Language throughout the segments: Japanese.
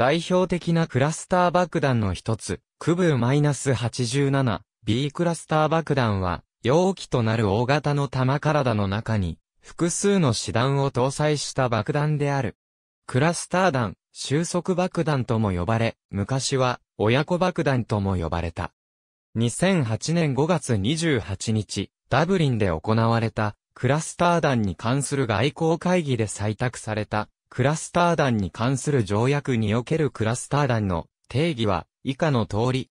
代表的なクラスター爆弾の一つ、区分 -87、B クラスター爆弾は、容器となる大型の弾体の中に、複数の子弾を搭載した爆弾である。クラスター弾、収束爆弾とも呼ばれ、昔は、親子爆弾とも呼ばれた。2008年5月28日、ダブリンで行われた、クラスター弾に関する外交会議で採択された、クラスター弾に関する条約におけるクラスター弾の定義は以下の通り。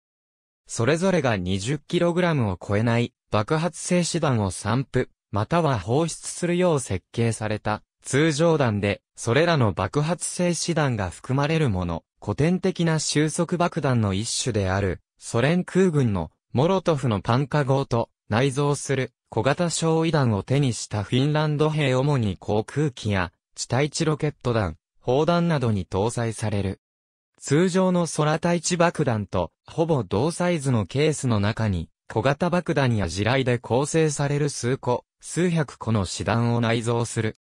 それぞれが 20kg を超えない爆発性子弾を散布、または放出するよう設計された通常弾で、それらの爆発性子弾が含まれるもの、古典的な収束爆弾の一種である、ソ連空軍のモロトフのパンカ号と内蔵する小型焼夷弾を手にしたフィンランド兵主に航空機や地対地ロケット弾、砲弾などに搭載される。通常の空対地爆弾とほぼ同サイズのケースの中に小型爆弾や地雷で構成される数個、数百個の子弾を内蔵する。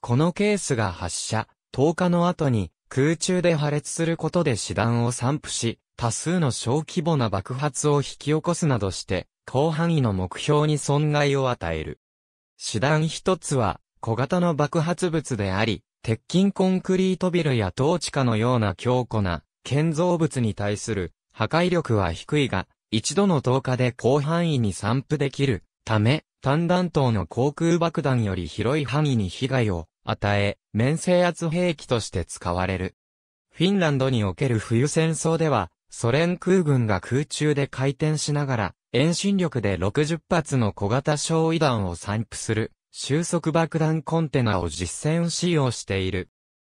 このケースが発射、10日の後に空中で破裂することで子弾を散布し、多数の小規模な爆発を引き起こすなどして、広範囲の目標に損害を与える。手段一つは、小型の爆発物であり、鉄筋コンクリートビルやトーチカのような強固な建造物に対する破壊力は低いが、一度の投下で広範囲に散布できるため、単弾頭の航空爆弾より広い範囲に被害を与え、面制圧兵器として使われる。フィンランドにおける冬戦争では、ソ連空軍が空中で回転しながら、遠心力で60発の小型焼夷弾を散布する収束爆弾コンテナを実践使用している。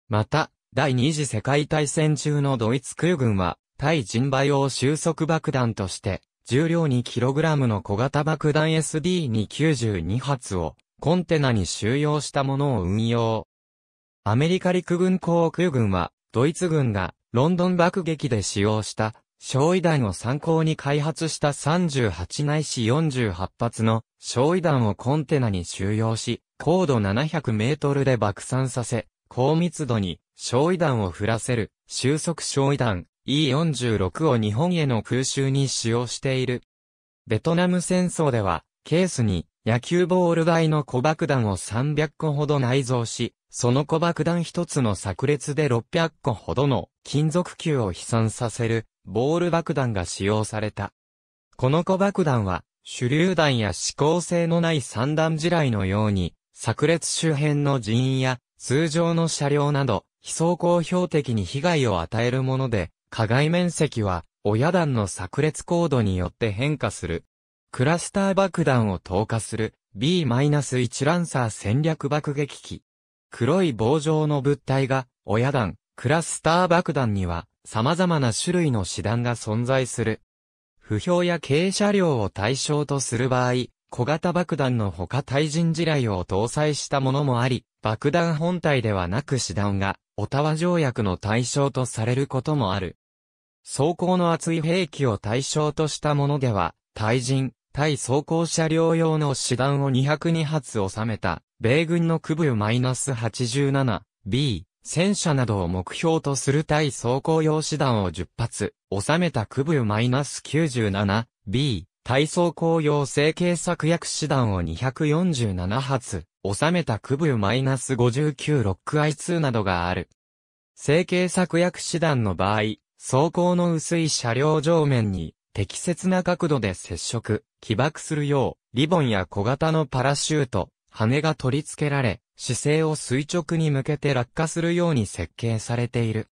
また、第二次世界大戦中のドイツ空軍は、対人馬用収束爆弾として、重量 2kg の小型爆弾 SD292 発を、コンテナに収容したものを運用。アメリカ陸軍航空軍は、ドイツ軍がロンドン爆撃で使用した焼夷弾を参考に開発した38内市、し48発の焼夷弾をコンテナに収容し、高度700メートルで爆散させ、高密度に焼夷弾を降らせる収束焼夷弾 E46 を日本への空襲に使用している。ベトナム戦争では、ケースに野球ボール大の小爆弾を300個ほど内蔵し、その小爆弾一つの炸裂で600個ほどの金属球を飛散させるボール爆弾が使用された。この小爆弾は手榴弾や指向性のない三段地雷のように、炸裂周辺の人員や通常の車両など、非装甲標的に被害を与えるもので、加害面積は親弾の炸裂高度によって変化する。クラスター爆弾を投下する B-1 ランサー戦略爆撃機。黒い棒状の物体が親弾、クラスター爆弾には様々な種類の子弾が存在する。不評や軽車両を対象とする場合、小型爆弾のほか対人地雷を搭載したものもあり、爆弾本体ではなく手段が、オタワ条約の対象とされることもある。装甲の厚い兵器を対象としたものでは、対人、対装甲車両用の手段を202発収めた、米軍の区部 -87B、戦車などを目標とする対装甲用手段を10発、収めた区部 -97B、対装甲用成形策略手段を247発、収めた区部 -596I2 などがある。成形策略手段の場合、装甲の薄い車両上面に、適切な角度で接触、起爆するよう、リボンや小型のパラシュート、羽が取り付けられ、姿勢を垂直に向けて落下するように設計されている。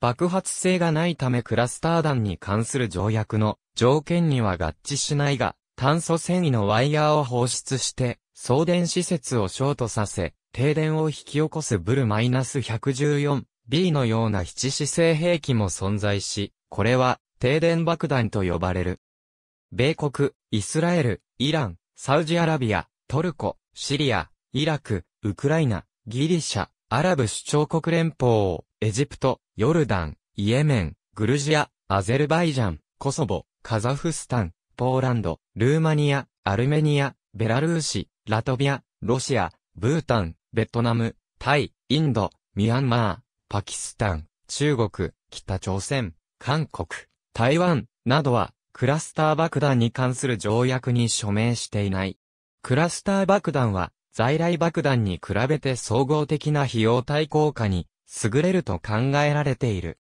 爆発性がないためクラスター弾に関する条約の条件には合致しないが、炭素繊維のワイヤーを放出して、送電施設をショートさせ、停電を引き起こすブル -114B のような七姿勢兵器も存在し、これは停電爆弾と呼ばれる。米国、イスラエル、イラン、サウジアラビア、トルコ、シリア、イラク、ウクライナ、ギリシャ、アラブ首長国連邦、エジプト、ヨルダン、イエメン、グルジア、アゼルバイジャン、コソボ、カザフスタン、ポーランド、ルーマニア、アルメニア、ベラルーシ、ラトビア、ロシア、ブータン、ベトナム、タイ、インド、ミャンマー、パキスタン、中国、北朝鮮、韓国、台湾、などは、クラスター爆弾に関する条約に署名していない。クラスター爆弾は、在来爆弾に比べて総合的な費用対効果に優れると考えられている。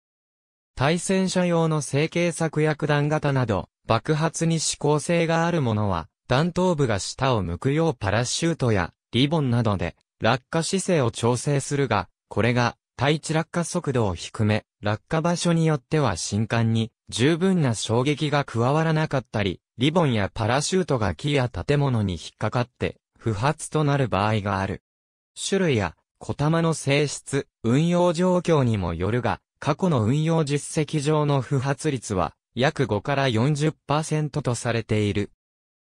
対戦車用の成形策薬弾型など、爆発に指向性があるものは、弾頭部が下を向くようパラシュートやリボンなどで落下姿勢を調整するが、これが対地落下速度を低め、落下場所によっては新刊に十分な衝撃が加わらなかったり、リボンやパラシュートが木や建物に引っかかって不発となる場合がある。種類や、小玉の性質、運用状況にもよるが、過去の運用実績上の不発率は、約5から40%とされている。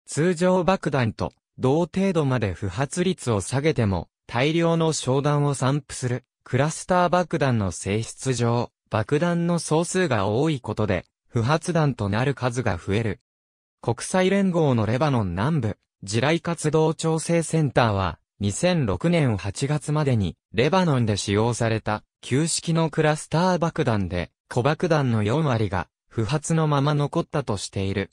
通常爆弾と同程度まで不発率を下げても大量の商談を散布するクラスター爆弾の性質上爆弾の総数が多いことで不発弾となる数が増える。国際連合のレバノン南部地雷活動調整センターは、2006年8月までに、レバノンで使用された、旧式のクラスター爆弾で、小爆弾の4割が、不発のまま残ったとしている。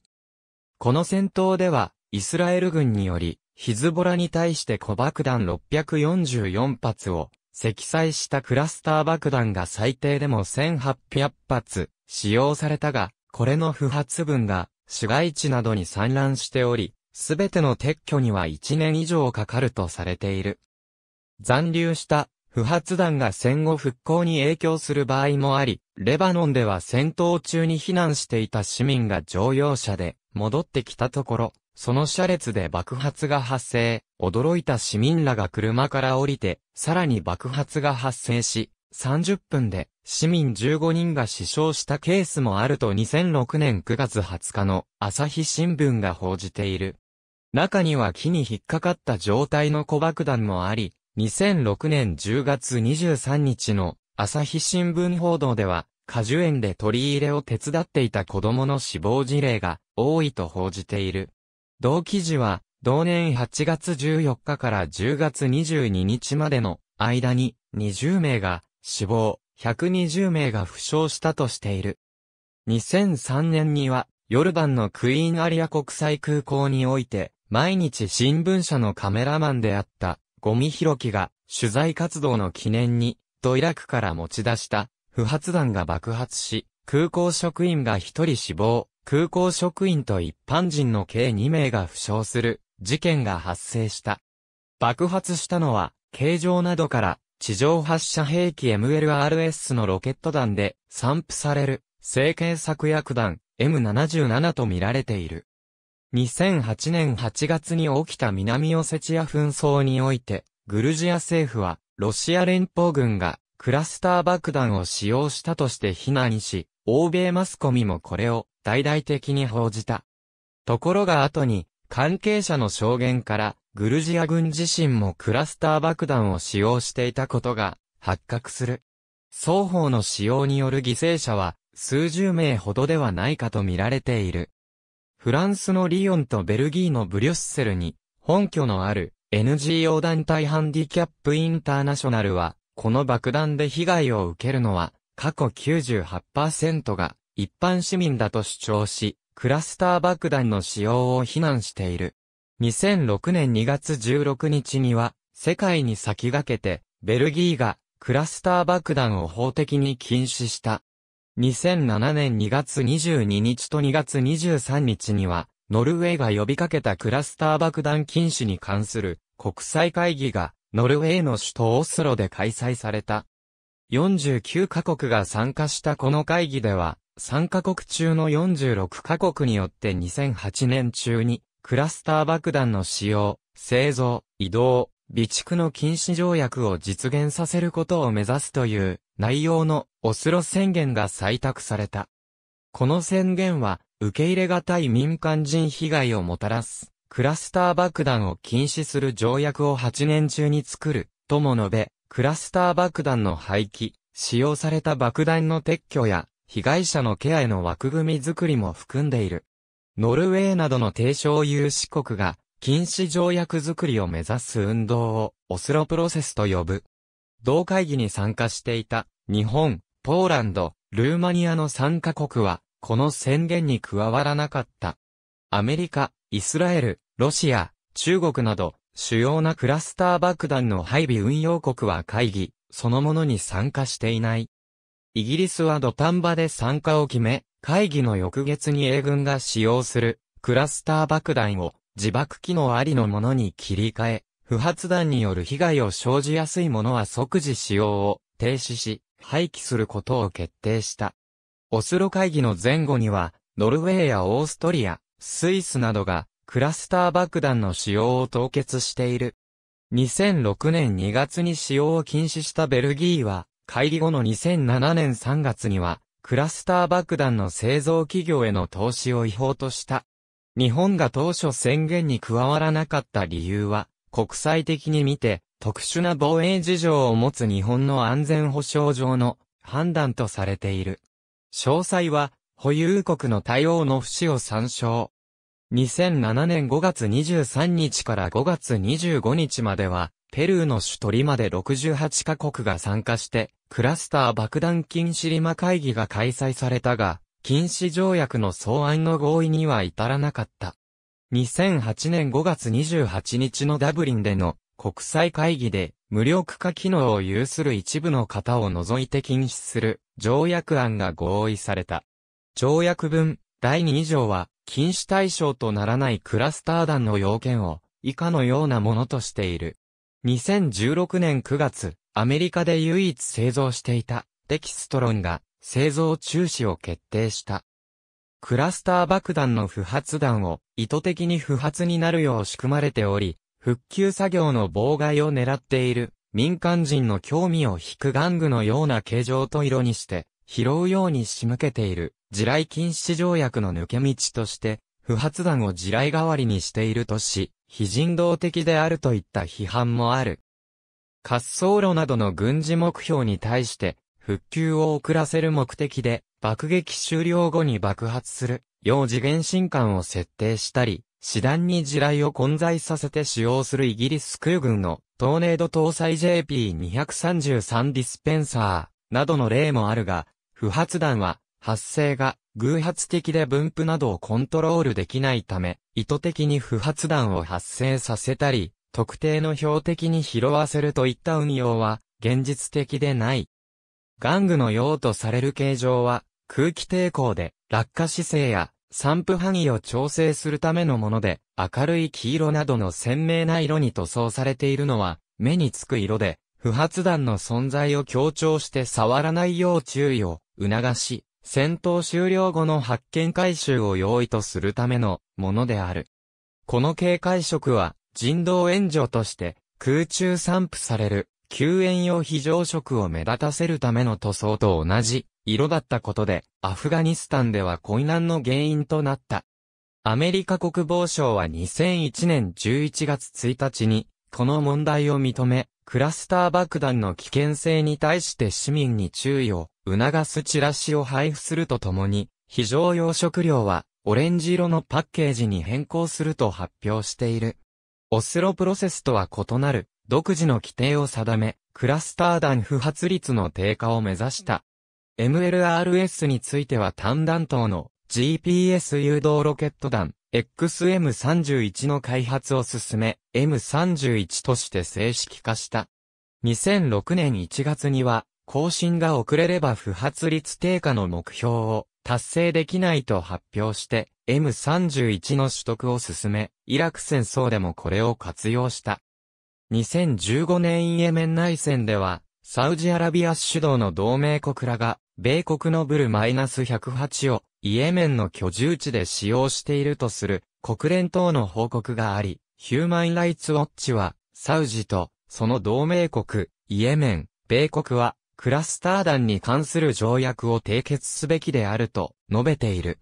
この戦闘では、イスラエル軍により、ヒズボラに対して小爆弾644発を、積載したクラスター爆弾が最低でも1800発使用されたが、これの不発分が市街地などに散乱しており、すべての撤去には1年以上かかるとされている。残留した不発弾が戦後復興に影響する場合もあり、レバノンでは戦闘中に避難していた市民が乗用車で戻ってきたところ、その車列で爆発が発生、驚いた市民らが車から降りて、さらに爆発が発生し、30分で市民15人が死傷したケースもあると2006年9月20日の朝日新聞が報じている。中には木に引っかかった状態の小爆弾もあり、2006年10月23日の朝日新聞報道では、果樹園で取り入れを手伝っていた子供の死亡事例が多いと報じている。同記事は、同年8月14日から10月22日までの間に20名が死亡、120名が負傷したとしている。2003年には、ヨルダンのクイーンアリア国際空港において、毎日新聞社のカメラマンであった、ゴミヒロキが、取材活動の記念に、ドイラクから持ち出した、不発弾が爆発し、空港職員が一人死亡、空港職員と一般人の計2名が負傷する、事件が発生した。爆発したのは、形状などから、地上発射兵器 MLRS のロケット弾で散布される、政権策薬弾 M77 と見られている。2008年8月に起きた南オセチア紛争において、グルジア政府は、ロシア連邦軍がクラスター爆弾を使用したとして非難し、欧米マスコミもこれを大々的に報じた。ところが後に、関係者の証言から、グルジア軍自身もクラスター爆弾を使用していたことが発覚する。双方の使用による犠牲者は数十名ほどではないかと見られている。フランスのリヨンとベルギーのブリュッセルに本拠のある NGO 団体ハンディキャップインターナショナルは、この爆弾で被害を受けるのは過去98%が一般市民だと主張し、クラスター爆弾の使用を非難している。2006年2月16日には、世界に先駆けて、ベルギーがクラスター爆弾を法的に禁止した。2007年2月22日と2月23日には、ノルウェーが呼びかけたクラスター爆弾禁止に関する国際会議が、ノルウェーの首都オスロで開催された。49カ国が参加したこの会議では、三カ国中の46カ国によって2008年中に、クラスター爆弾の使用、製造、移動、備蓄の禁止条約を実現させることを目指すという内容のオスロ宣言が採択された。この宣言は受け入れがたい民間人被害をもたらすクラスター爆弾を禁止する条約を8年中に作るとも述べ、クラスター爆弾の廃棄、使用された爆弾の撤去や被害者のケアへの枠組み作りも含んでいる。ノルウェーなどの低唱有志国が、禁止条約作りを目指す運動を、オスロプロセスと呼ぶ。同会議に参加していた、日本、ポーランド、ルーマニアの参カ国は、この宣言に加わらなかった。アメリカ、イスラエル、ロシア、中国など、主要なクラスター爆弾の配備運用国は会議、そのものに参加していない。イギリスは土壇場で参加を決め、会議の翌月に英軍が使用するクラスター爆弾を自爆機能ありのものに切り替え、不発弾による被害を生じやすいものは即時使用を停止し、廃棄することを決定した。オスロ会議の前後には、ノルウェーやオーストリア、スイスなどが、クラスター爆弾の使用を凍結している。2006年2月に使用を禁止したベルギーは、会議後の2007年3月には、クラスター爆弾の製造企業への投資を違法とした。日本が当初宣言に加わらなかった理由は、国際的に見て、特殊な防衛事情を持つ日本の安全保障上の判断とされている。詳細は、保有国の対応の不死を参照。2007年5月23日から5月25日までは、ペルーの首都リマで68カ国が参加して、クラスター爆弾禁止リマ会議が開催されたが、禁止条約の草案の合意には至らなかった。2008年5月28日のダブリンでの国際会議で無力化機能を有する一部の方を除いて禁止する条約案が合意された。条約文第2条は禁止対象とならないクラスター弾の要件を以下のようなものとしている。2016年9月、アメリカで唯一製造していたデキストロンが製造中止を決定した。クラスター爆弾の不発弾を意図的に不発になるよう仕組まれており、復旧作業の妨害を狙っている民間人の興味を引く玩具のような形状と色にして拾うように仕向けている地雷禁止条約の抜け道として不発弾を地雷代わりにしているとし、非人道的であるといった批判もある。滑走路などの軍事目標に対して、復旧を遅らせる目的で、爆撃終了後に爆発する、要次元新艦を設定したり、師団に地雷を混在させて使用するイギリス空軍のトーネード搭載 JP233 ディスペンサーなどの例もあるが、不発弾は発生が偶発的で分布などをコントロールできないため、意図的に不発弾を発生させたり、特定の標的に拾わせるといった運用は、現実的でない。玩具の用とされる形状は、空気抵抗で、落下姿勢や、散布範囲を調整するためのもので、明るい黄色などの鮮明な色に塗装されているのは、目につく色で、不発弾の存在を強調して触らないよう注意を促し、戦闘終了後の発見回収を用意とするためのものである。この警戒色は人道援助として空中散布される救援用非常食を目立たせるための塗装と同じ色だったことで、アフガニスタンでは混乱の原因となった。アメリカ国防省は2001年11月1日に、この問題を認め、クラスター爆弾の危険性に対して市民に注意を促すチラシを配布するとともに、非常用食料はオレンジ色のパッケージに変更すると発表している。オスロプロセスとは異なる独自の規定を定め、クラスター弾不発率の低下を目指した。MLRS については単弾頭の GPS 誘導ロケット弾 XM31 の開発を進め、M31 として正式化した。2006年1月には更新が遅れれば不発率低下の目標を達成できないと発表して M31 の取得を進め、イラク戦争でもこれを活用した。2015年イエメン内戦では、サウジアラビア主導の同盟国らが、米国のブル -108 をイエメンの居住地で使用しているとする国連等の報告があり、ヒューマンライツウォッチは、サウジとその同盟国、イエメン、米国はクラスター弾に関する条約を締結すべきであると述べている。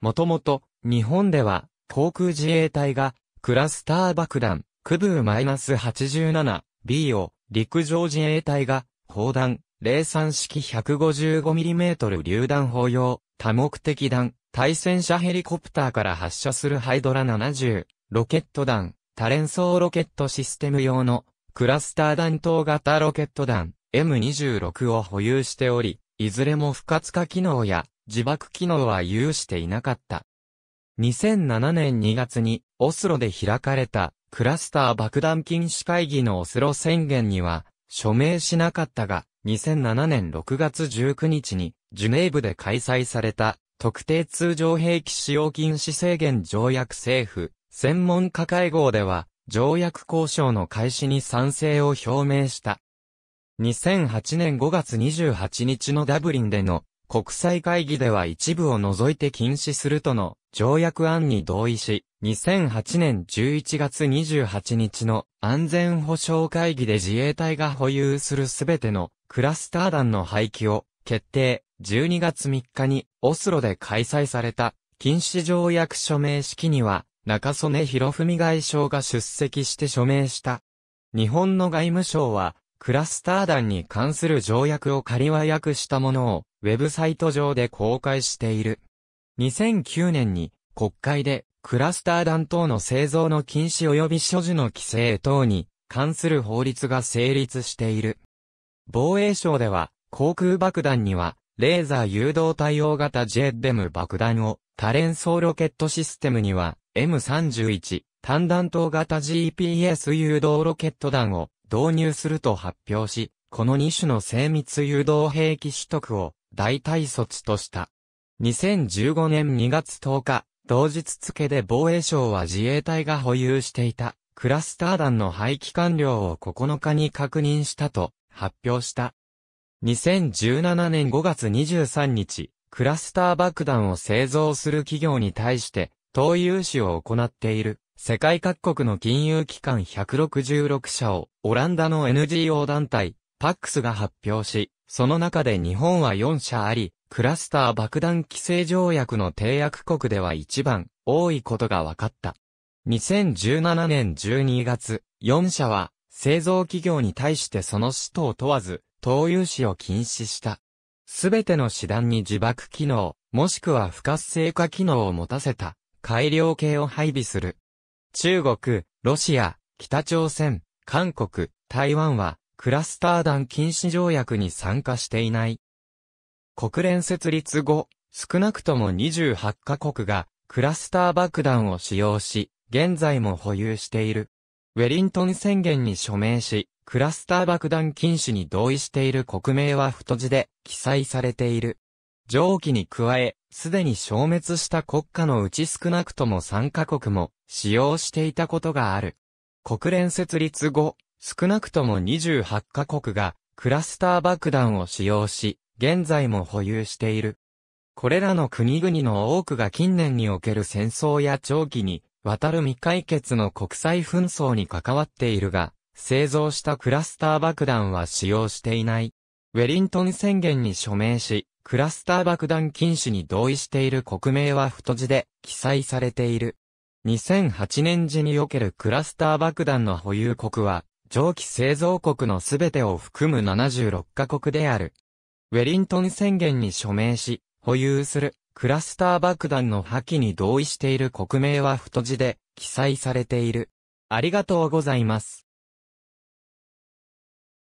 もともと、日本では、航空自衛隊が、クラスター爆弾、ク区部 -87B を、陸上自衛隊が、砲弾、03式 155mm 榴弾砲用、多目的弾、対戦車ヘリコプターから発射するハイドラ70、ロケット弾、多連装ロケットシステム用の、クラスター弾頭型ロケット弾、M26 を保有しており、いずれも不活化機能や自爆機能は有していなかった。2007年2月にオスロで開かれたクラスター爆弾禁止会議のオスロ宣言には署名しなかったが、2007年6月19日にジュネーブで開催された特定通常兵器使用禁止制限条約政府専門家会合では条約交渉の開始に賛成を表明した。2008年5月28日のダブリンでの国際会議では一部を除いて禁止するとの条約案に同意し、2008年11月28日の安全保障会議で自衛隊が保有するすべてのクラスター弾の廃棄を決定、12月3日にオスロで開催された禁止条約署名式には中曽根博文外相が出席して署名した。日本の外務省はクラスター弾に関する条約を仮和訳したものを、ウェブサイト上で公開している。2009年に、国会で、クラスター弾等の製造の禁止及び所持の規制等に、関する法律が成立している。防衛省では、航空爆弾には、レーザー誘導対応型ジェッデム爆弾を、多連装ロケットシステムには、M31、単弾頭型 GPS 誘導ロケット弾を、導入すると発表し、この2種の精密誘導兵器取得を代替卒とした。2015年2月10日、同日付で防衛省は自衛隊が保有していたクラスター弾の排気管量を9日に確認したと発表した。2017年5月23日、クラスター爆弾を製造する企業に対して、投融資を行っている世界各国の金融機関166社をオランダの NGO 団体、パックスが発表し、その中で日本は4社あり、クラスター爆弾規制条約の締約国では一番多いことが分かった。2017年12月、4社は製造企業に対してその使途を問わず、投融資を禁止した。すべての手段に自爆機能、もしくは不活性化機能を持たせた、改良系を配備する中国、ロシア、北朝鮮、韓国、台湾は、クラスター弾禁止条約に参加していない。国連設立後、少なくとも28カ国が、クラスター爆弾を使用し、現在も保有している。ウェリントン宣言に署名し、クラスター爆弾禁止に同意している国名は太字で記載されている。上記に加え、すでに消滅した国家のうち少なくとも3カ国も使用していたことがある。国連設立後、少なくとも28カ国がクラスター爆弾を使用し、現在も保有している。これらの国々の多くが近年における戦争や長期に渡る未解決の国際紛争に関わっているが、製造したクラスター爆弾は使用していない。ウェリントン宣言に署名し、クラスター爆弾禁止に同意している国名は太字で記載されている。2008年時におけるクラスター爆弾の保有国は、蒸気製造国のすべてを含む76カ国である。ウェリントン宣言に署名し、保有するクラスター爆弾の破棄に同意している国名は太字で記載されている。ありがとうございます。